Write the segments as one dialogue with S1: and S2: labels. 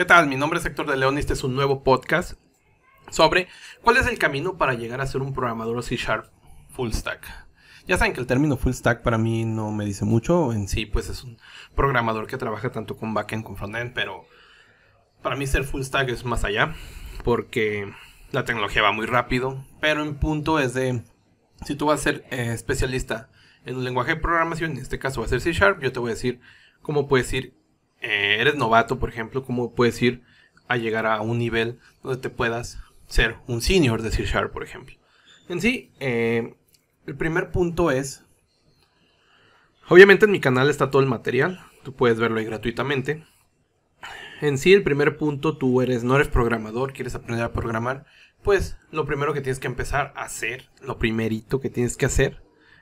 S1: ¿Qué tal? Mi nombre es Héctor de León y este es un nuevo podcast sobre cuál es el camino para llegar a ser un programador C Sharp Full Stack. Ya saben que el término Full Stack para mí no me dice mucho. En sí, pues es un programador que trabaja tanto con backend como frontend, pero para mí ser Full Stack es más allá porque la tecnología va muy rápido, pero en punto es de si tú vas a ser eh, especialista en un lenguaje de programación, en este caso va a ser C Sharp, yo te voy a decir cómo puedes ir eh, eres novato, por ejemplo, cómo puedes ir a llegar a un nivel donde te puedas ser un senior de C Sharp, por ejemplo. En sí, eh, el primer punto es, obviamente en mi canal está todo el material, tú puedes verlo ahí gratuitamente. En sí, el primer punto, tú eres, no eres programador, quieres aprender a programar, pues lo primero que tienes que empezar a hacer, lo primerito que tienes que hacer,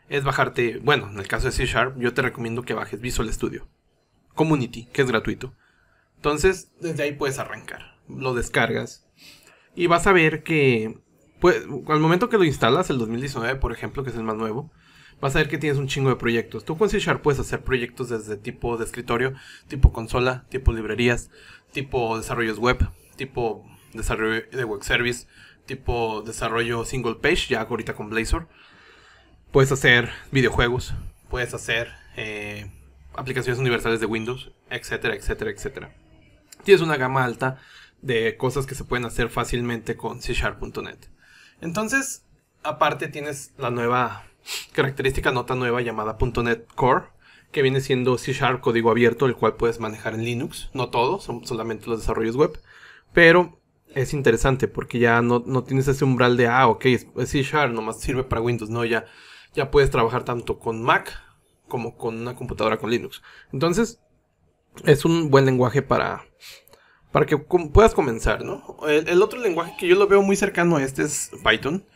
S1: es bajarte, bueno, en el caso de C Sharp, yo te recomiendo que bajes Visual Studio. Community, que es gratuito. Entonces, desde ahí puedes arrancar. Lo descargas. Y vas a ver que, pues, al momento que lo instalas, el 2019, por ejemplo, que es el más nuevo, vas a ver que tienes un chingo de proyectos. Tú con C puedes hacer proyectos desde tipo de escritorio, tipo consola, tipo librerías, tipo desarrollos web, tipo desarrollo de web service, tipo desarrollo single page, ya ahorita con Blazor. Puedes hacer videojuegos, puedes hacer eh, aplicaciones universales de Windows, etcétera, etcétera, etcétera. Tienes una gama alta de cosas que se pueden hacer fácilmente con C-Sharp.net. Entonces, aparte tienes la nueva característica nota nueva llamada .NET Core, que viene siendo C Sharp código abierto, el cual puedes manejar en Linux. No todo, son solamente los desarrollos web. Pero es interesante porque ya no, tienes ese umbral de, ah, ok, C Sharp nomás sirve para Windows. No, ya, ya puedes trabajar tanto con Mac como con una computadora con Linux. Entonces, es un buen lenguaje para, para que puedas comenzar, ¿no? El, otro lenguaje que yo lo veo muy cercano a este es Python.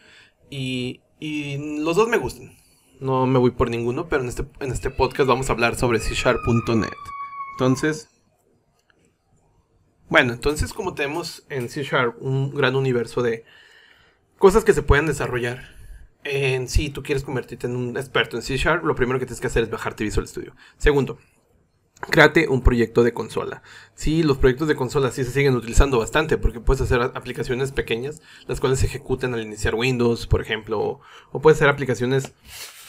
S1: Y, y los dos me gustan. No me voy por ninguno, pero en este, en este podcast vamos a hablar sobre C-Sharp.net. Entonces, bueno, entonces como tenemos en C Sharp un gran universo de cosas que se pueden desarrollar en si tú quieres convertirte en un experto en C Sharp, lo primero que tienes que hacer es bajarte Visual Studio. Segundo, créate un proyecto de consola. Sí, los proyectos de consola sí se siguen utilizando bastante porque puedes hacer aplicaciones pequeñas, las cuales se ejecutan al iniciar Windows, por ejemplo, o, puedes hacer aplicaciones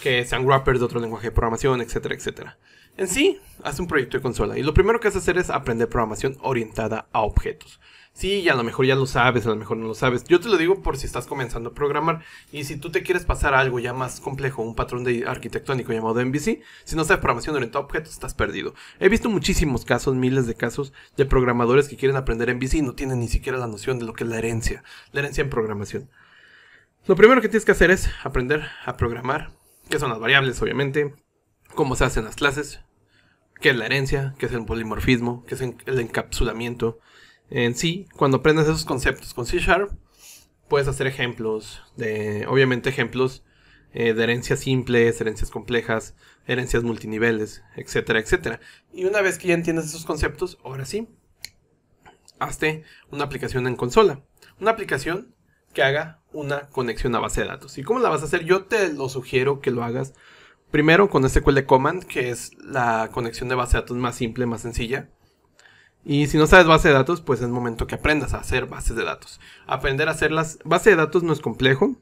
S1: que sean wrappers de otro lenguaje de programación, etcétera, etcétera. En sí, haz un proyecto de consola y lo primero que has de hacer es aprender programación orientada a objetos. Sí, a lo mejor ya lo sabes, a lo mejor no lo sabes. Yo te lo digo por si estás comenzando a programar y si tú te quieres pasar a algo ya más complejo, un patrón de arquitectónico llamado MVC, si no sabes programación orientada a objetos, estás perdido. He visto muchísimos casos, miles de casos de programadores que quieren aprender MVC y no tienen ni siquiera la noción de lo que es la herencia, la herencia en programación. Lo primero que tienes que hacer es aprender a programar, qué son las variables, obviamente, cómo se hacen las clases, qué es la herencia, qué es el polimorfismo, qué es el encapsulamiento, en sí, cuando aprendes esos conceptos con C Sharp, puedes hacer ejemplos de, obviamente ejemplos eh, de herencias simples, herencias complejas, herencias multiniveles, etcétera, etcétera. Y una vez que ya entiendes esos conceptos, ahora sí, hazte una aplicación en consola. Una aplicación que haga una conexión a base de datos. ¿Y cómo la vas a hacer? Yo te lo sugiero que lo hagas primero con SQL Command, que es la conexión de base de datos más simple, más sencilla. Y si no sabes base de datos, pues es momento que aprendas a hacer bases de datos. Aprender a hacerlas. Base de datos no es complejo.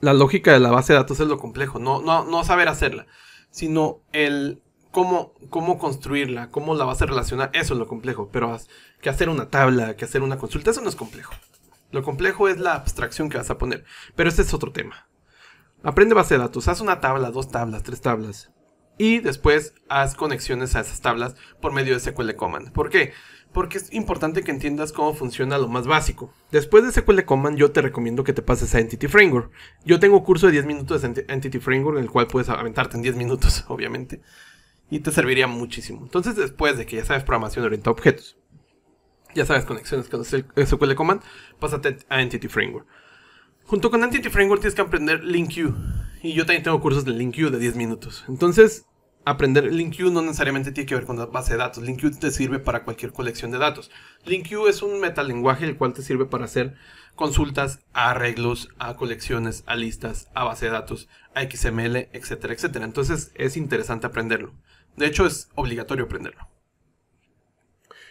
S1: La lógica de la base de datos es lo complejo, no, no, no saber hacerla, sino el cómo, cómo construirla, cómo la vas a relacionar, eso es lo complejo. Pero que hacer una tabla, que hacer una consulta, eso no es complejo. Lo complejo es la abstracción que vas a poner. Pero ese es otro tema. Aprende base de datos, haz una tabla, dos tablas, tres tablas y después haz conexiones a esas tablas por medio de SQL Command. ¿Por qué? Porque es importante que entiendas cómo funciona lo más básico. Después de SQL Command yo te recomiendo que te pases a Entity Framework. Yo tengo curso de 10 minutos de Entity Framework en el cual puedes aventarte en 10 minutos, obviamente. Y te serviría muchísimo. Entonces después de que ya sabes programación orientada a objetos, ya sabes conexiones con SQL Command, pásate a Entity Framework. Junto con Entity Framework tienes que aprender LinkU. Y yo también tengo cursos de LinkU de 10 minutos. Entonces, aprender LinkU no necesariamente tiene que ver con la base de datos. LINQ te sirve para cualquier colección de datos. LINQ es un metalenguaje el cual te sirve para hacer consultas a arreglos, a colecciones, a listas, a base de datos, a XML, etcétera, etcétera. Entonces es interesante aprenderlo. De hecho es obligatorio aprenderlo.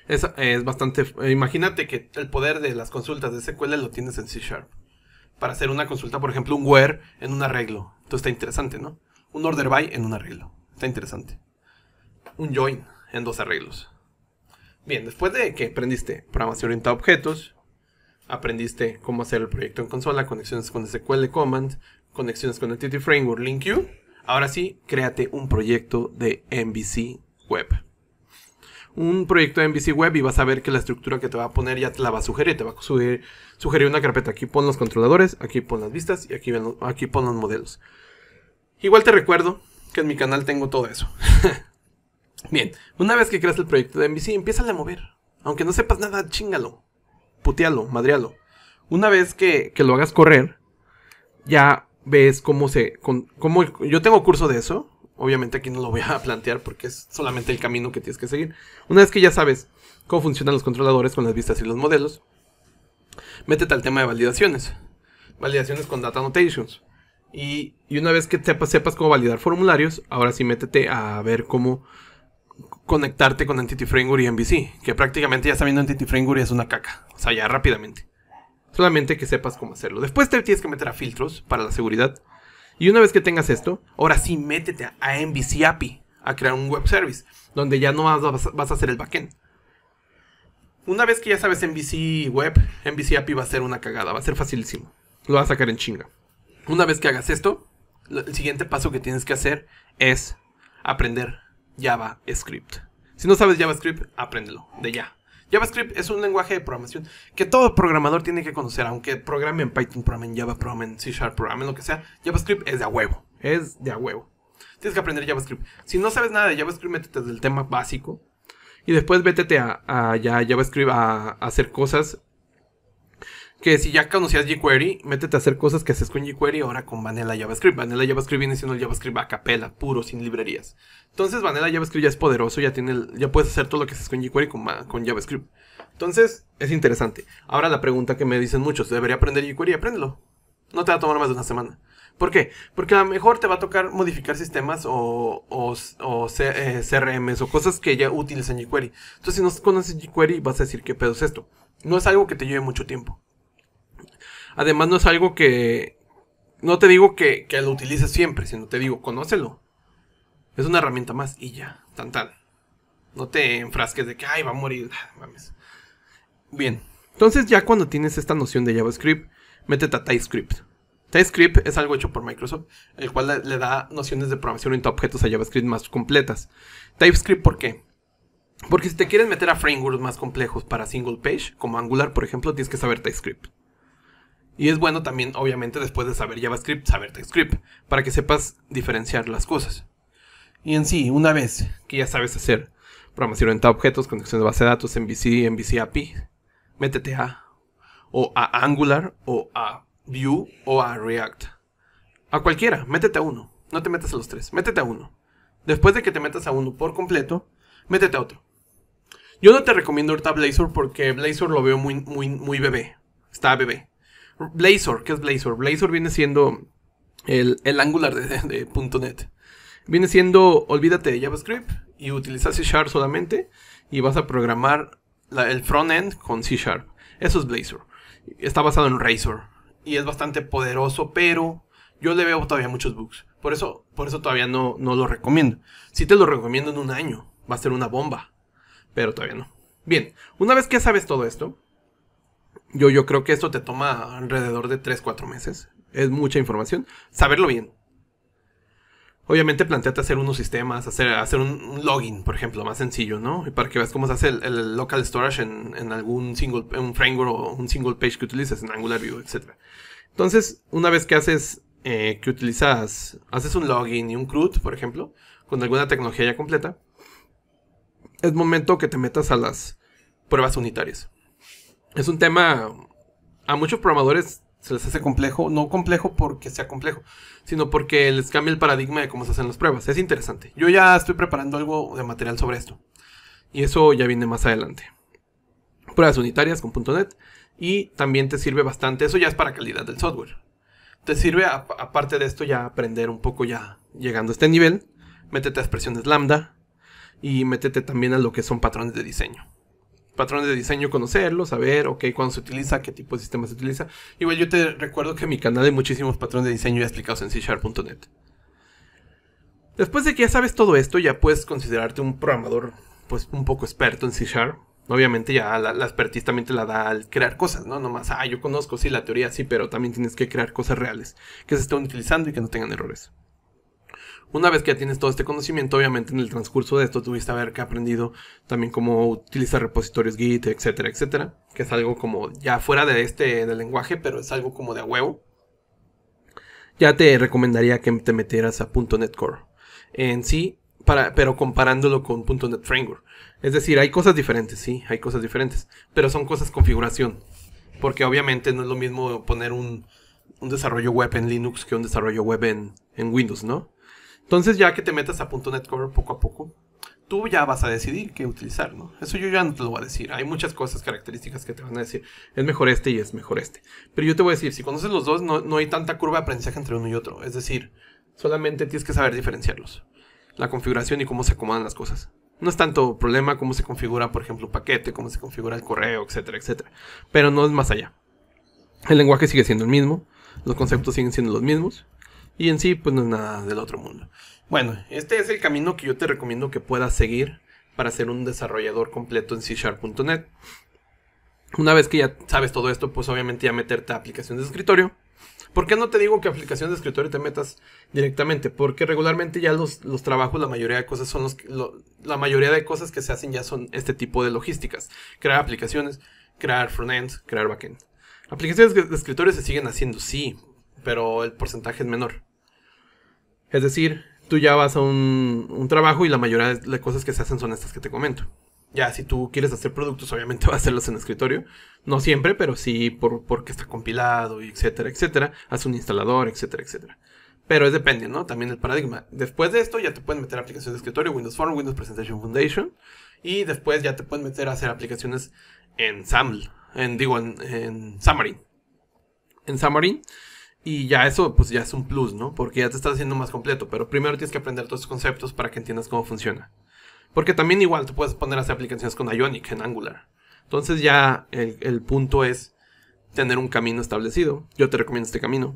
S1: Es, es bastante... Eh, imagínate que el poder de las consultas de SQL lo tienes en C Sharp. Para hacer una consulta, por ejemplo, un where en un arreglo. Entonces está interesante, ¿no? Un order by en un arreglo. Está interesante. Un join en dos arreglos. Bien, después de que aprendiste programación orientada a objetos, aprendiste cómo hacer el proyecto en consola, conexiones con SQL Command, conexiones con Entity Framework, LinkU. Ahora sí, créate un proyecto de MVC Web. Un proyecto de MVC Web y vas a ver que la estructura que te va a poner ya te la va a sugerir. Te va a sugerir, una carpeta. Aquí pon los controladores, aquí pon las vistas y aquí, aquí pon los modelos. Igual te recuerdo en mi canal tengo todo eso. Bien, una vez que creas el proyecto de MVC, empieza a mover. Aunque no sepas nada, chingalo. Putealo, madrealo. Una vez que, lo hagas correr, ya ves cómo se... cómo, yo tengo curso de eso. Obviamente aquí no lo voy a plantear porque es solamente el camino que tienes que seguir. Una vez que ya sabes cómo funcionan los controladores con las vistas y los modelos, métete al tema de validaciones. Validaciones con Data Annotations. Y, una vez que sepas, cómo validar formularios, ahora sí métete a ver cómo conectarte con Entity Framework y MVC, que prácticamente ya sabiendo Entity Framework es una caca, o sea, ya rápidamente. Solamente que sepas cómo hacerlo. Después te tienes que meter a filtros para la seguridad. Y una vez que tengas esto, ahora sí métete a MVC API, a crear un web service, donde ya no vas, vas a hacer el backend. Una vez que ya sabes MVC web, MVC API va a ser una cagada, va a ser facilísimo. Lo vas a sacar en chinga. Una vez que hagas esto, el siguiente paso que tienes que hacer es aprender JavaScript. Si no sabes JavaScript, apréndelo de ya. JavaScript es un lenguaje de programación que todo programador tiene que conocer, aunque programe en Python, programen Java, programen C Sharp, lo que sea. JavaScript es de a huevo, es de a huevo. Tienes que aprender JavaScript. Si no sabes nada de JavaScript, métete desde el tema básico y después métete a, ya JavaScript a, a hacer cosas que si ya conocías jQuery, métete a hacer cosas que haces con jQuery ahora con Vanilla JavaScript. Vanilla JavaScript viene siendo el JavaScript a capela, puro, sin librerías. Entonces Vanilla JavaScript ya es poderoso, ya, tiene ya puedes hacer todo lo que haces con jQuery con, con JavaScript. Entonces, es interesante. Ahora la pregunta que me dicen muchos, ¿debería aprender jQuery? Apréndelo. No te va a tomar más de una semana. ¿Por qué? Porque a lo mejor te va a tocar modificar sistemas o, o, o CRMs eh, o cosas que ya útiles en jQuery. Entonces, si no conoces jQuery, vas a decir qué pedo es esto. No es algo que te lleve mucho tiempo. Además, no es algo que. No te digo que, lo utilices siempre, sino te digo, conócelo. Es una herramienta más y ya, tan tal. No te enfrasques de que, ay, va a morir. Ah, Bien, entonces ya cuando tienes esta noción de JavaScript, métete a TypeScript. TypeScript es algo hecho por Microsoft, el cual le, da nociones de programación en objetos a JavaScript más completas. TypeScript, ¿por qué? Porque si te quieres meter a frameworks más complejos para single page, como Angular, por ejemplo, tienes que saber TypeScript. Y es bueno también, obviamente, después de saber JavaScript, saber TypeScript, para que sepas diferenciar las cosas. Y en sí, una vez que ya sabes hacer programación orientada a objetos, conexión de base de datos, MVC, MVC API, métete a o a Angular o a Vue o a React. A cualquiera, métete a uno. No te metas a los tres, métete a uno. Después de que te metas a uno por completo, métete a otro. Yo no te recomiendo ahorita Blazor porque Blazor lo veo muy, muy, muy bebé. Está bebé. Blazor, ¿qué es Blazor? Blazor viene siendo el, Angular de, .NET. Viene siendo, olvídate de JavaScript y utiliza C Sharp solamente y vas a programar el el frontend con C Sharp. Eso es Blazor. Está basado en Razor y es bastante poderoso, pero yo le veo todavía muchos bugs. Por eso, por eso todavía no, no lo recomiendo. Si te lo recomiendo en un año, va a ser una bomba, pero todavía no. Bien, una vez que sabes todo esto, yo, yo creo que esto te toma alrededor de 3, 4 meses. Es mucha información. Saberlo bien. Obviamente planteate hacer unos sistemas, hacer, hacer un login, por ejemplo, más sencillo, ¿no? Y para que veas cómo se hace el, local storage en, algún single, un framework o un single page que utilices en Angular View, etc. Entonces, una vez que haces, eh, que utilizas, haces un login y un CRUD, por ejemplo, con alguna tecnología ya completa, es momento que te metas a las pruebas unitarias es un tema a muchos programadores se les hace complejo, no complejo porque sea complejo, sino porque les cambia el paradigma de cómo se hacen las pruebas. Es interesante. Yo ya estoy preparando algo de material sobre esto. Y eso ya viene más adelante. Pruebas unitarias con .NET. Y también te sirve bastante. Eso ya es para calidad del software. Te sirve, aparte de esto, ya aprender un poco ya llegando a este nivel. Métete a expresiones lambda. Y métete también a lo que son patrones de diseño patrones de diseño conocerlos, saber, ok, cuándo se utiliza, qué tipo de sistema se utiliza. Igual yo te recuerdo que en mi canal hay muchísimos patrones de diseño ya explicados en C-Sharp.net. Después de que ya sabes todo esto, ya puedes considerarte un programador pues un poco experto en C-Sharp. Obviamente ya la, la expertise también te la da al crear cosas, ¿no? Nomás, ah, yo conozco, sí, la teoría sí, pero también tienes que crear cosas reales que se estén utilizando y que no tengan errores. Una vez que ya tienes todo este conocimiento, obviamente en el transcurso de esto tuviste a ver que aprendido también cómo utilizar repositorios Git, etcétera, etcétera, que es algo como ya fuera de este lenguaje, pero es algo como de a huevo. Ya te recomendaría que te metieras a .NET Core. En sí, para, pero comparándolo con .NET Framework. Es decir, hay cosas diferentes, sí, hay cosas diferentes, pero son cosas configuración. Porque obviamente no es lo mismo poner un, desarrollo web en Linux que un desarrollo web en Windows, ¿no? Entonces, ya que te metas a .NET Core poco a poco, tú ya vas a decidir qué utilizar, ¿no? Eso yo ya no te lo voy a decir. Hay muchas cosas, características que te van a decir, es mejor este y es mejor este. Pero yo te voy a decir, si conoces los dos, no, hay tanta curva de aprendizaje entre uno y otro. Es decir, solamente tienes que saber diferenciarlos. La configuración y cómo se acomodan las cosas. No es tanto problema cómo se configura, por ejemplo, un paquete, cómo se configura el correo, etcétera, etcétera. Pero no es más allá. El lenguaje sigue siendo el mismo, los conceptos siguen siendo los mismos. Y en sí, pues no es nada del otro mundo. Bueno, este es el camino que yo te recomiendo que puedas seguir para ser un desarrollador completo en C-Sharp.net. Una vez que ya sabes todo esto, pues obviamente ya meterte a aplicaciones de escritorio. ¿Por qué no te digo que aplicaciones de escritorio te metas directamente? Porque regularmente ya los, los trabajos, la mayoría de cosas son los... la mayoría de cosas que se hacen ya son este tipo de logísticas. Crear aplicaciones, crear frontends, crear backend. Aplicaciones de escritorio se siguen haciendo, sí, pero el porcentaje es menor. Es decir, tú ya vas a un, trabajo y la mayoría de las cosas que se hacen son estas que te comento. Ya, si tú quieres hacer productos, obviamente vas a hacerlos en escritorio. No siempre, pero sí por, porque está compilado, y etcétera, etcétera. Haz un instalador, etcétera, etcétera. Pero es depende, ¿no? También el paradigma. Después de esto ya te pueden meter aplicaciones de escritorio, Windows Form, Windows Presentation Foundation. Y después ya te pueden meter a hacer aplicaciones en SAML. En, digo, en, en Xamarin. En Xamarin y ya eso, pues ya es un plus, ¿no? Porque ya te estás haciendo más completo, pero primero tienes que aprender todos estos conceptos para que entiendas cómo funciona. Porque también igual tú puedes poner a hacer aplicaciones con Ionic en Angular. Entonces ya el, punto es tener un camino establecido. Yo te recomiendo este camino,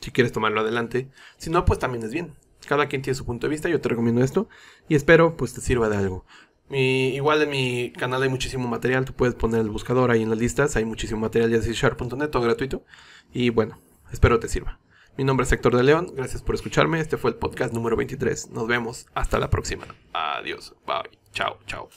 S1: si quieres tomarlo adelante. Si no, pues también es bien. Cada quien tiene su punto de vista, yo te recomiendo esto y espero pues te sirva de algo. Mi, igual en mi canal hay muchísimo material, tú puedes poner el buscador ahí en las listas, hay muchísimo material de C-Sharp.net, gratuito. Y bueno, Espero te sirva. Mi nombre es Héctor de León, gracias por escucharme. Este fue el podcast número 23. Nos vemos hasta la próxima. Adiós, bye, chao, chao.